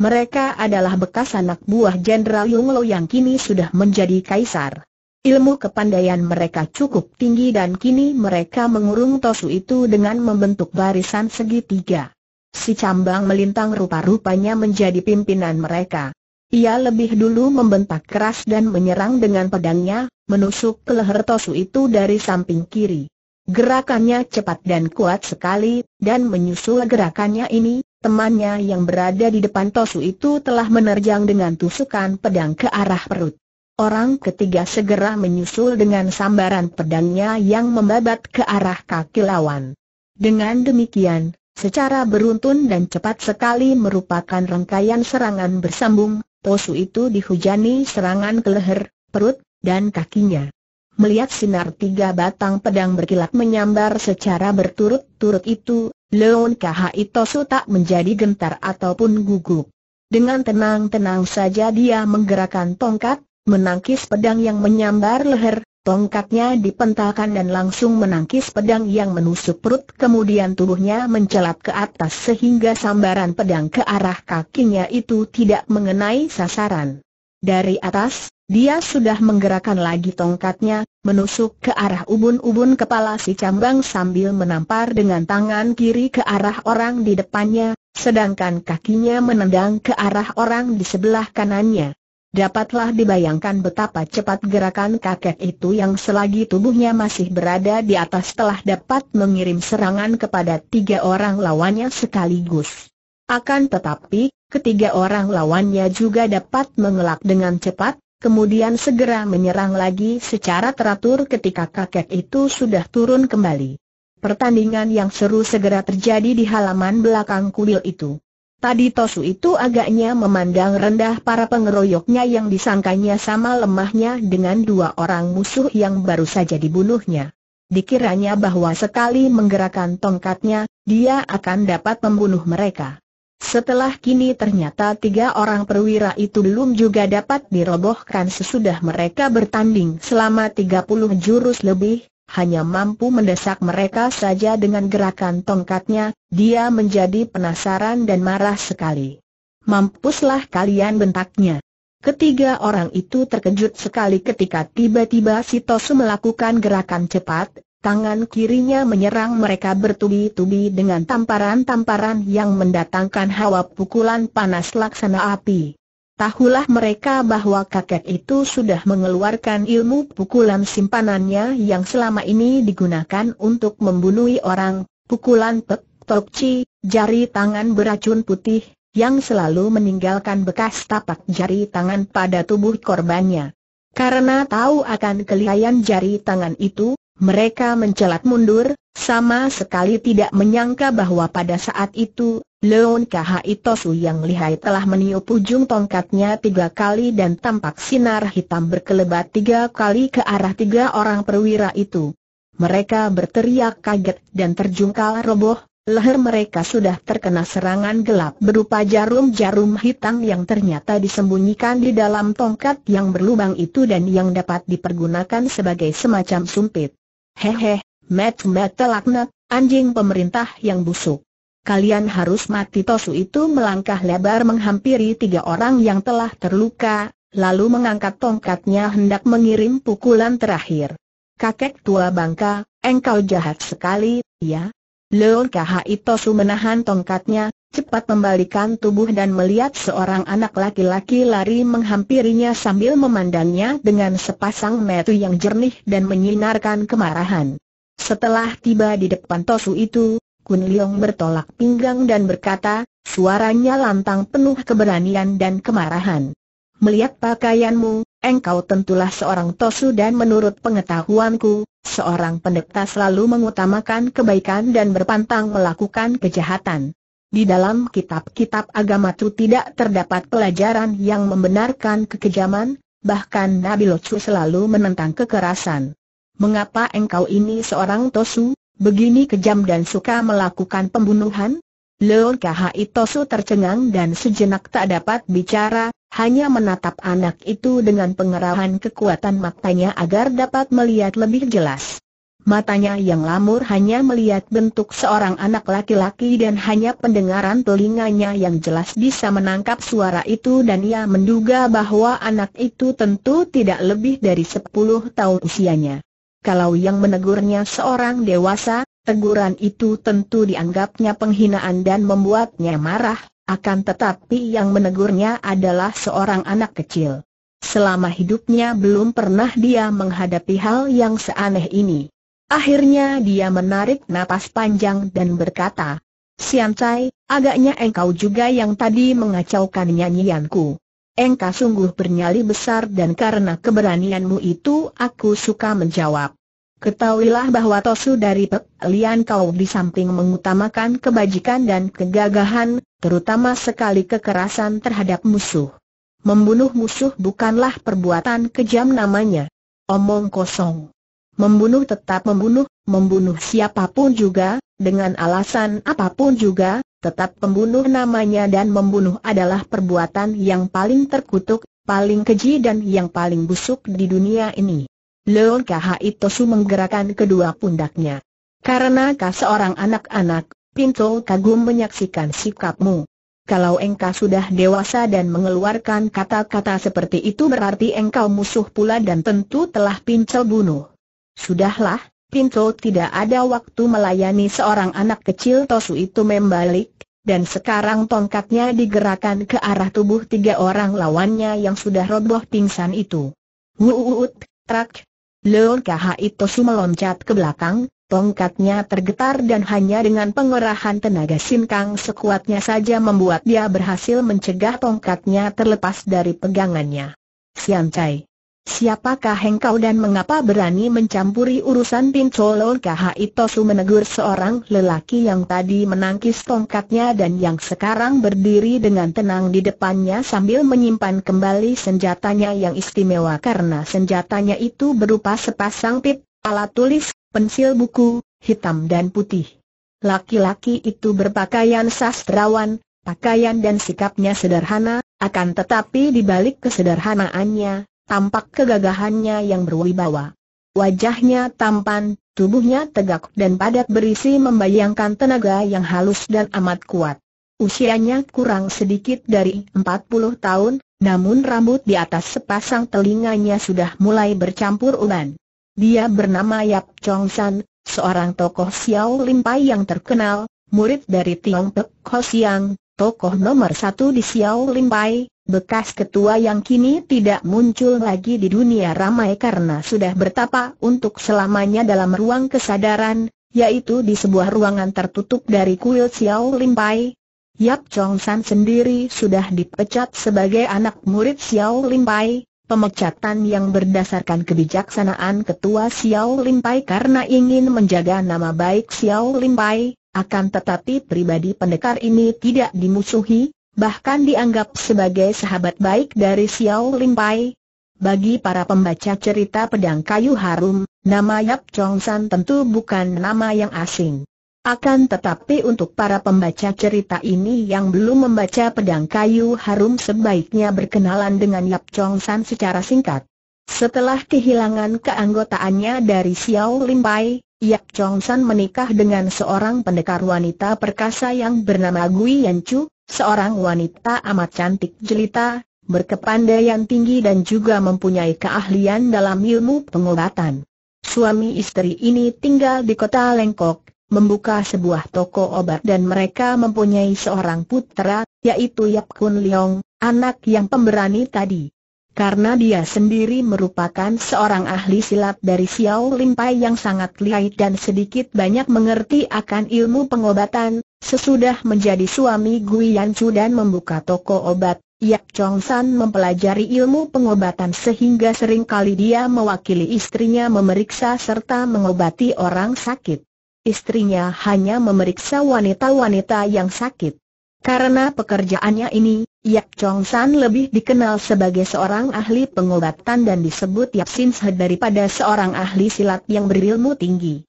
Mereka adalah bekas anak buah Jenderal Yung Lo yang kini sudah menjadi kaisar. Ilmu kepandaian mereka cukup tinggi dan kini mereka mengurung Tosu itu dengan membentuk barisan segitiga. Si Cambang melintang rupa-rupanya menjadi pimpinan mereka. Ia lebih dulu membentak keras dan menyerang dengan pedangnya, menusuk ke leher Tosu itu dari samping kiri. Gerakannya cepat dan kuat sekali, dan menyusul gerakannya ini, Temannya yang berada di depan Tosu itu telah menerjang dengan tusukan pedang ke arah perut. Orang ketiga segera menyusul dengan sambaran pedangnya yang membabat ke arah kaki lawan. Dengan demikian, secara beruntun dan cepat sekali merupakan rangkaian serangan bersambung, Tosu itu dihujani serangan ke leher, perut, dan kakinya. Melihat sinar tiga batang pedang berkilat menyambar secara berturut-turut itu, Leon KHI tak menjadi gentar ataupun gugup. Dengan tenang-tenang saja dia menggerakkan tongkat, menangkis pedang yang menyambar leher, tongkatnya dipentalkan dan langsung menangkis pedang yang menusuk perut kemudian tubuhnya mencelat ke atas sehingga sambaran pedang ke arah kakinya itu tidak mengenai sasaran. Dari atas, dia sudah menggerakkan lagi tongkatnya, menusuk ke arah ubun-ubun kepala si cambang sambil menampar dengan tangan kiri ke arah orang di depannya, sedangkan kakinya menendang ke arah orang di sebelah kanannya. Dapatlah dibayangkan betapa cepat gerakan kakek itu yang selagi tubuhnya masih berada di atas telah dapat mengirim serangan kepada tiga orang lawannya sekaligus. Akan tetapi, ketiga orang lawannya juga dapat mengelak dengan cepat, kemudian segera menyerang lagi secara teratur ketika kakek itu sudah turun kembali. Pertandingan yang seru segera terjadi di halaman belakang kuil itu. Tadi Tosu itu agaknya memandang rendah para pengeroyoknya yang disangkanya sama lemahnya dengan dua orang musuh yang baru saja dibunuhnya. Dikiranya bahwa sekali menggerakkan tongkatnya, dia akan dapat membunuh mereka. Setelah kini ternyata tiga orang perwira itu belum juga dapat dirobohkan sesudah mereka bertanding selama 30 jurus lebih, hanya mampu mendesak mereka saja dengan gerakan tongkatnya, dia menjadi penasaran dan marah sekali. Mampuslah kalian bentaknya. Ketiga orang itu terkejut sekali ketika tiba-tiba Sitosu melakukan gerakan cepat, Tangan kirinya menyerang mereka bertubi-tubi dengan tamparan-tamparan yang mendatangkan hawa pukulan panas laksana api. Tahulah mereka bahwa kakek itu sudah mengeluarkan ilmu pukulan simpanannya yang selama ini digunakan untuk membunuh orang, pukulan pek, tokci, jari tangan beracun putih, yang selalu meninggalkan bekas tapak jari tangan pada tubuh korbannya. Karena tahu akan kelihayan jari tangan itu, mereka mencelat mundur, sama sekali tidak menyangka bahwa pada saat itu, Leon Kahai Tosu yang lihai telah meniup ujung tongkatnya tiga kali dan tampak sinar hitam berkelebat tiga kali ke arah tiga orang perwira itu. Mereka berteriak kaget dan terjungkal roboh, leher mereka sudah terkena serangan gelap berupa jarum-jarum hitam yang ternyata disembunyikan di dalam tongkat yang berlubang itu dan yang dapat dipergunakan sebagai semacam sumpit. Hehe, met mat telaknak, anjing pemerintah yang busuk. Kalian harus mati Tosu itu melangkah lebar menghampiri tiga orang yang telah terluka, lalu mengangkat tongkatnya hendak mengirim pukulan terakhir. Kakek tua bangka, engkau jahat sekali, ya? Leon Kahai Tosu menahan tongkatnya, cepat membalikan tubuh dan melihat seorang anak laki-laki lari menghampirinya sambil memandangnya dengan sepasang mata yang jernih dan menyinarkan kemarahan. Setelah tiba di depan Tosu itu, Kun Leong bertolak pinggang dan berkata, suaranya lantang penuh keberanian dan kemarahan. Melihat pakaianmu, engkau tentulah seorang Tosu dan menurut pengetahuanku, seorang pendeta selalu mengutamakan kebaikan dan berpantang melakukan kejahatan. Di dalam kitab-kitab agama itu tidak terdapat pelajaran yang membenarkan kekejaman, bahkan Nabi Locu selalu menentang kekerasan. Mengapa engkau ini seorang Tosu, begini kejam dan suka melakukan pembunuhan? Leon Kahai Tosu tercengang dan sejenak tak dapat bicara, hanya menatap anak itu dengan pengerahan kekuatan matanya agar dapat melihat lebih jelas. Matanya yang lamur hanya melihat bentuk seorang anak laki-laki dan hanya pendengaran telinganya yang jelas bisa menangkap suara itu dan ia menduga bahwa anak itu tentu tidak lebih dari 10 tahun usianya. Kalau yang menegurnya seorang dewasa, teguran itu tentu dianggapnya penghinaan dan membuatnya marah, akan tetapi yang menegurnya adalah seorang anak kecil. Selama hidupnya belum pernah dia menghadapi hal yang seaneh ini. Akhirnya dia menarik napas panjang dan berkata, Sian agaknya engkau juga yang tadi mengacaukan nyanyianku. Engkau sungguh bernyali besar dan karena keberanianmu itu aku suka menjawab. Ketahuilah bahwa Tosu dari Pek Lian kau di samping mengutamakan kebajikan dan kegagahan, terutama sekali kekerasan terhadap musuh. Membunuh musuh bukanlah perbuatan kejam namanya. Omong kosong. Membunuh tetap membunuh, membunuh siapapun juga, dengan alasan apapun juga, tetap pembunuh namanya dan membunuh adalah perbuatan yang paling terkutuk, paling keji dan yang paling busuk di dunia ini. Leon Kahai menggerakkan kedua pundaknya. Karena kau seorang anak-anak, Pinto kagum menyaksikan sikapmu. Kalau engkau sudah dewasa dan mengeluarkan kata-kata seperti itu berarti engkau musuh pula dan tentu telah pincel bunuh. Sudahlah, Pinto tidak ada waktu melayani seorang anak kecil Tosu itu membalik, dan sekarang tongkatnya digerakkan ke arah tubuh tiga orang lawannya yang sudah roboh pingsan itu. Wuut, trak. Leon itu Tosu meloncat ke belakang, tongkatnya tergetar dan hanya dengan pengerahan tenaga sinkang sekuatnya saja membuat dia berhasil mencegah tongkatnya terlepas dari pegangannya. Siancai. Siapakah engkau dan mengapa berani mencampuri urusan Pincolo KH Itosu menegur seorang lelaki yang tadi menangkis tongkatnya dan yang sekarang berdiri dengan tenang di depannya sambil menyimpan kembali senjatanya yang istimewa karena senjatanya itu berupa sepasang pip, alat tulis, pensil buku, hitam dan putih. Laki-laki itu berpakaian sastrawan, pakaian dan sikapnya sederhana, akan tetapi di balik kesederhanaannya, tampak kegagahannya yang berwibawa. Wajahnya tampan, tubuhnya tegak dan padat berisi membayangkan tenaga yang halus dan amat kuat. Usianya kurang sedikit dari 40 tahun, namun rambut di atas sepasang telinganya sudah mulai bercampur uban. Dia bernama Yap Chong San, seorang tokoh Xiao Limpai yang terkenal, murid dari Tiong Pek Ho Siang, tokoh nomor satu di Xiao Limpai, Bekas ketua yang kini tidak muncul lagi di dunia ramai karena sudah bertapa untuk selamanya dalam ruang kesadaran, yaitu di sebuah ruangan tertutup dari kuil Xiao Limpai. Yap Chong San sendiri sudah dipecat sebagai anak murid Xiao Limpai, pemecatan yang berdasarkan kebijaksanaan ketua Xiao Limpai karena ingin menjaga nama baik Xiao Limpai, akan tetapi pribadi pendekar ini tidak dimusuhi, bahkan dianggap sebagai sahabat baik dari Xiao Limpai. Bagi para pembaca cerita pedang kayu harum, nama Yap Chong San tentu bukan nama yang asing. Akan tetapi untuk para pembaca cerita ini yang belum membaca pedang kayu harum sebaiknya berkenalan dengan Yap Chong San secara singkat. Setelah kehilangan keanggotaannya dari Xiao Limpai, Yap Chong San menikah dengan seorang pendekar wanita perkasa yang bernama Gui Yan Chu, Seorang wanita amat cantik jelita, berkepandaian tinggi dan juga mempunyai keahlian dalam ilmu pengobatan. Suami istri ini tinggal di kota Lengkok, membuka sebuah toko obat dan mereka mempunyai seorang putera, yaitu Yap Kun Leong, anak yang pemberani tadi. Karena dia sendiri merupakan seorang ahli silat dari Xiao Limpai yang sangat lihai dan sedikit banyak mengerti akan ilmu pengobatan, Sesudah menjadi suami Gui Chu dan membuka toko obat, Yap Chong San mempelajari ilmu pengobatan sehingga sering kali dia mewakili istrinya memeriksa serta mengobati orang sakit. Istrinya hanya memeriksa wanita-wanita yang sakit. Karena pekerjaannya ini, Yap Chong San lebih dikenal sebagai seorang ahli pengobatan dan disebut Yap Sin daripada seorang ahli silat yang berilmu tinggi.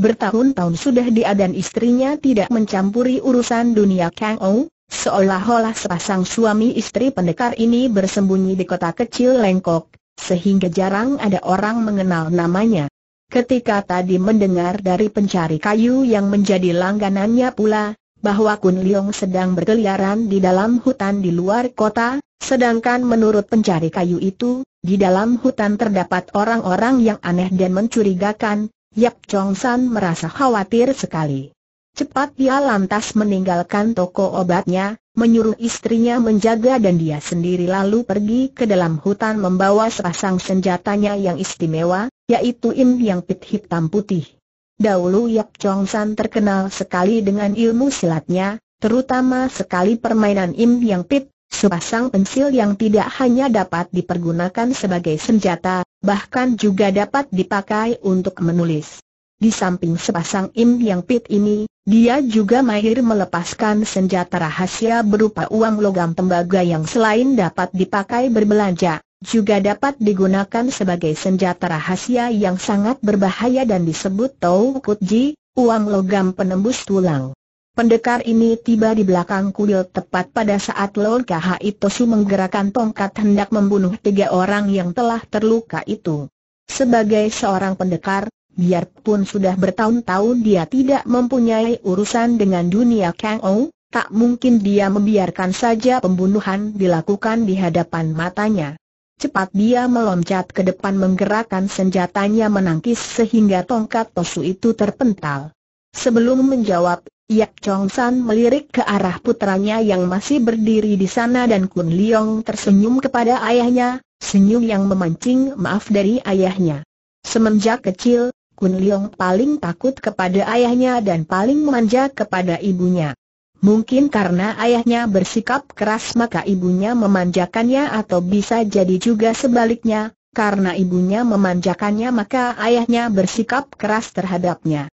Bertahun-tahun sudah dia dan istrinya tidak mencampuri urusan dunia Kang Ou, seolah-olah sepasang suami istri pendekar ini bersembunyi di kota kecil Lengkok, sehingga jarang ada orang mengenal namanya. Ketika tadi mendengar dari pencari kayu yang menjadi langganannya pula, bahwa Kun Leong sedang berkeliaran di dalam hutan di luar kota, sedangkan menurut pencari kayu itu, di dalam hutan terdapat orang-orang yang aneh dan mencurigakan, Yap Chong San merasa khawatir sekali. Cepat dia lantas meninggalkan toko obatnya, menyuruh istrinya menjaga dan dia sendiri lalu pergi ke dalam hutan membawa sepasang senjatanya yang istimewa, yaitu im yang pit hitam putih. Dahulu Yap Chong San terkenal sekali dengan ilmu silatnya, terutama sekali permainan im yang pit Sepasang pensil yang tidak hanya dapat dipergunakan sebagai senjata, bahkan juga dapat dipakai untuk menulis. Di samping sepasang im yang pit ini, dia juga mahir melepaskan senjata rahasia berupa uang logam tembaga yang selain dapat dipakai berbelanja juga dapat digunakan sebagai senjata rahasia yang sangat berbahaya dan disebut Tau Kutji, uang logam penembus tulang. Pendekar ini tiba di belakang kuil tepat pada saat Lord Kahai Tosu menggerakkan tongkat hendak membunuh tiga orang yang telah terluka itu. Sebagai seorang pendekar, biarpun sudah bertahun-tahun dia tidak mempunyai urusan dengan dunia Kang Ou, tak mungkin dia membiarkan saja pembunuhan dilakukan di hadapan matanya. Cepat dia meloncat ke depan menggerakkan senjatanya menangkis sehingga tongkat Tosu itu terpental. Sebelum menjawab, Yap Chong San melirik ke arah putranya yang masih berdiri di sana dan Kun Liong tersenyum kepada ayahnya, senyum yang memancing maaf dari ayahnya. Semenjak kecil, Kun Liong paling takut kepada ayahnya dan paling manja kepada ibunya. Mungkin karena ayahnya bersikap keras maka ibunya memanjakannya atau bisa jadi juga sebaliknya, karena ibunya memanjakannya maka ayahnya bersikap keras terhadapnya.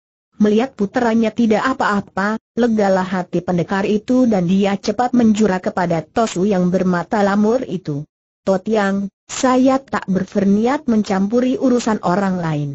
Melihat puteranya tidak apa-apa, legalah hati pendekar itu dan dia cepat menjura kepada Tosu yang bermata lamur itu. Totiang, saya tak berferniat mencampuri urusan orang lain.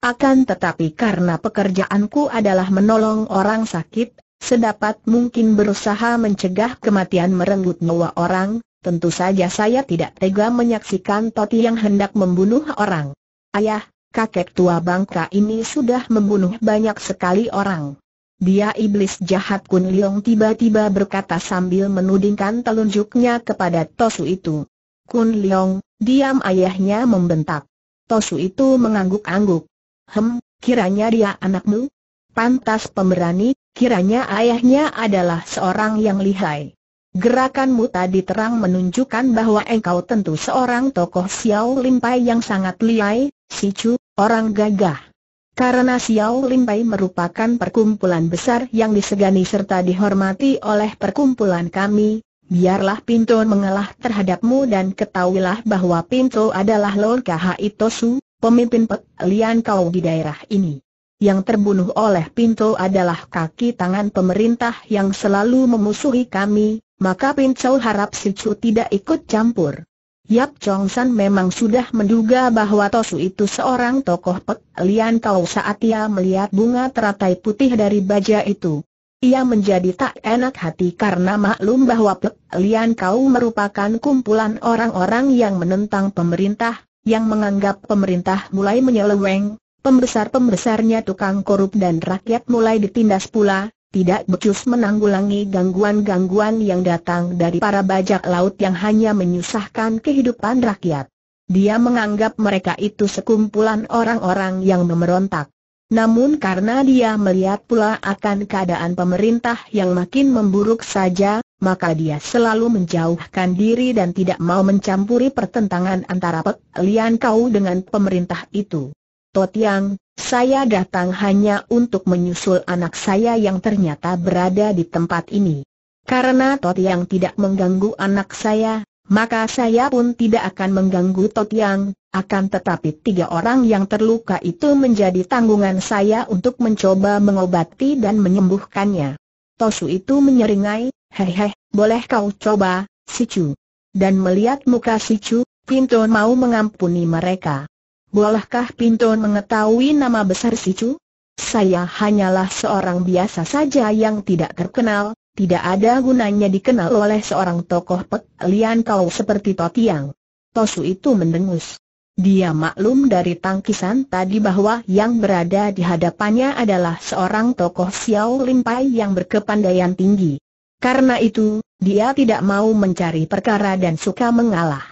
Akan tetapi karena pekerjaanku adalah menolong orang sakit, sedapat mungkin berusaha mencegah kematian merenggut nyawa orang, tentu saja saya tidak tega menyaksikan Toti yang hendak membunuh orang. Ayah, kakek tua bangka ini sudah membunuh banyak sekali orang. Dia iblis jahat Kun Leong tiba-tiba berkata sambil menudingkan telunjuknya kepada Tosu itu. Kun Leong, diam ayahnya membentak. Tosu itu mengangguk-angguk. Hem, kiranya dia anakmu? Pantas pemberani, kiranya ayahnya adalah seorang yang lihai. Gerakanmu tadi terang menunjukkan bahwa engkau tentu seorang tokoh Xiao Limpai yang sangat liai, si Chu, orang gagah. Karena Xiao Limpai merupakan perkumpulan besar yang disegani serta dihormati oleh perkumpulan kami, biarlah Pinto mengalah terhadapmu dan ketahuilah bahwa Pinto adalah Lord Kahai Itosu, pemimpin pelian kau di daerah ini. Yang terbunuh oleh Pinto adalah kaki tangan pemerintah yang selalu memusuhi kami, maka Pin Chow harap si Chu tidak ikut campur. Yap Chong San memang sudah menduga bahwa Tosu itu seorang tokoh Pek Lian Kau saat ia melihat bunga teratai putih dari baja itu. Ia menjadi tak enak hati karena maklum bahwa Pek Lian Kau merupakan kumpulan orang-orang yang menentang pemerintah, yang menganggap pemerintah mulai menyeleweng, pembesar-pembesarnya tukang korup dan rakyat mulai ditindas pula, tidak becus menanggulangi gangguan-gangguan yang datang dari para bajak laut yang hanya menyusahkan kehidupan rakyat. Dia menganggap mereka itu sekumpulan orang-orang yang memerontak. Namun karena dia melihat pula akan keadaan pemerintah yang makin memburuk saja, maka dia selalu menjauhkan diri dan tidak mau mencampuri pertentangan antara Pek Lian Kau dengan pemerintah itu. Totiang, saya datang hanya untuk menyusul anak saya yang ternyata berada di tempat ini. Karena Totiang tidak mengganggu anak saya, maka saya pun tidak akan mengganggu Totiang, akan tetapi tiga orang yang terluka itu menjadi tanggungan saya untuk mencoba mengobati dan menyembuhkannya. Tosu itu menyeringai, hehe, boleh kau coba, Sicu. Dan melihat muka Sicu, Pinto mau mengampuni mereka. Bolehkah Pinton mengetahui nama besar si Chu? Saya hanyalah seorang biasa saja yang tidak terkenal, tidak ada gunanya dikenal oleh seorang tokoh pek lian kau seperti Totiang. Tosu itu mendengus. Dia maklum dari tangkisan tadi bahwa yang berada di hadapannya adalah seorang tokoh Xiao Limpai yang berkepandaian tinggi. Karena itu, dia tidak mau mencari perkara dan suka mengalah.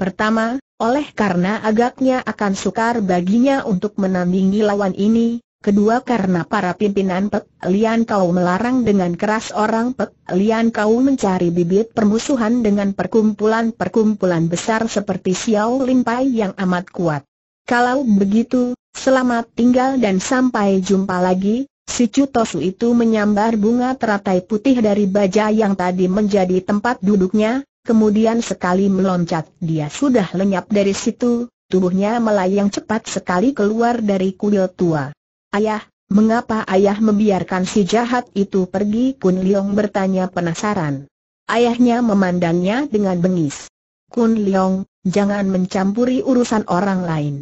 Pertama, oleh karena agaknya akan sukar baginya untuk menandingi lawan ini, kedua karena para pimpinan Pek Lian Kau melarang dengan keras orang Pek Lian Kau mencari bibit permusuhan dengan perkumpulan-perkumpulan besar seperti Xiao Pai yang amat kuat. Kalau begitu, selamat tinggal dan sampai jumpa lagi, si Cutosu itu menyambar bunga teratai putih dari baja yang tadi menjadi tempat duduknya, kemudian sekali meloncat dia sudah lenyap dari situ, tubuhnya melayang cepat sekali keluar dari kuil tua. Ayah, mengapa ayah membiarkan si jahat itu pergi? Kun Leong bertanya penasaran. Ayahnya memandangnya dengan bengis. Kun Leong, jangan mencampuri urusan orang lain.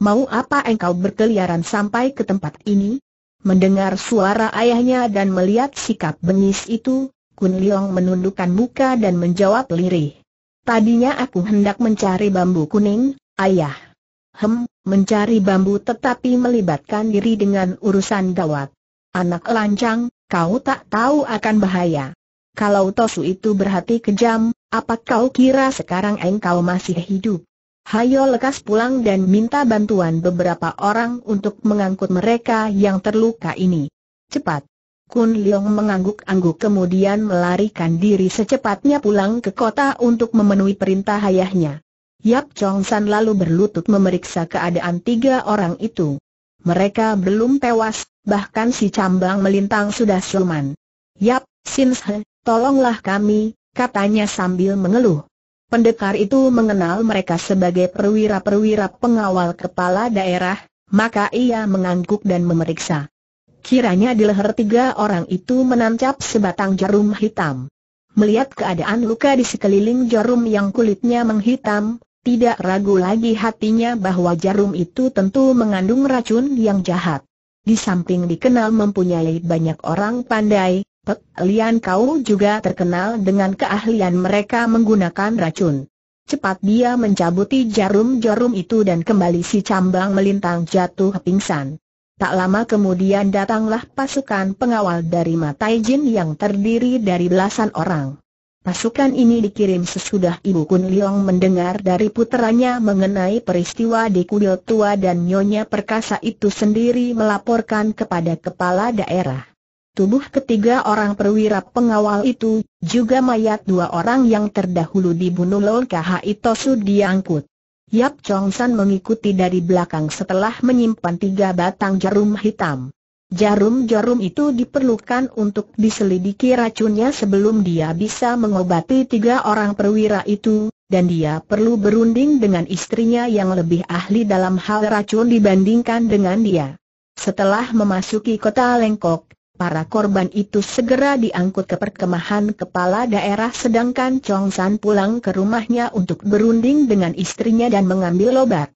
Mau apa engkau berkeliaran sampai ke tempat ini? Mendengar suara ayahnya dan melihat sikap bengis itu, Kun Liong menundukkan muka dan menjawab lirih. Tadinya aku hendak mencari bambu kuning, ayah. Hem, mencari bambu tetapi melibatkan diri dengan urusan gawat. Anak lancang, kau tak tahu akan bahaya. Kalau Tosu itu berhati kejam, apa kau kira sekarang engkau masih hidup? Hayo lekas pulang dan minta bantuan beberapa orang untuk mengangkut mereka yang terluka ini. Cepat! Kun Leong mengangguk-angguk kemudian melarikan diri secepatnya pulang ke kota untuk memenuhi perintah ayahnya. Yap Chong San lalu berlutut memeriksa keadaan tiga orang itu. Mereka belum tewas, bahkan si cambang melintang sudah suman. Yap, Sin He, tolonglah kami, katanya sambil mengeluh. Pendekar itu mengenal mereka sebagai perwira-perwira pengawal kepala daerah, maka ia mengangguk dan memeriksa. Kiranya di leher tiga orang itu menancap sebatang jarum hitam. Melihat keadaan luka di sekeliling jarum yang kulitnya menghitam, tidak ragu lagi hatinya bahwa jarum itu tentu mengandung racun yang jahat. Di samping dikenal mempunyai banyak orang pandai, Pek Lian Kau juga terkenal dengan keahlian mereka menggunakan racun. Cepat dia mencabuti jarum-jarum itu dan kembali si cambang melintang jatuh pingsan. Tak lama kemudian datanglah pasukan pengawal dari Matai Jin yang terdiri dari belasan orang. Pasukan ini dikirim sesudah Ibu Kun Liong mendengar dari puteranya mengenai peristiwa di kuil tua dan Nyonya Perkasa itu sendiri melaporkan kepada kepala daerah. Tubuh ketiga orang perwira pengawal itu, juga mayat dua orang yang terdahulu dibunuh Lol KH Tosu diangkut. Yap Chong San mengikuti dari belakang setelah menyimpan tiga batang jarum hitam. Jarum-jarum itu diperlukan untuk diselidiki racunnya sebelum dia bisa mengobati tiga orang perwira itu, dan dia perlu berunding dengan istrinya yang lebih ahli dalam hal racun dibandingkan dengan dia. Setelah memasuki kota Lengkok, para korban itu segera diangkut ke perkemahan kepala daerah sedangkan Chong San pulang ke rumahnya untuk berunding dengan istrinya dan mengambil obat.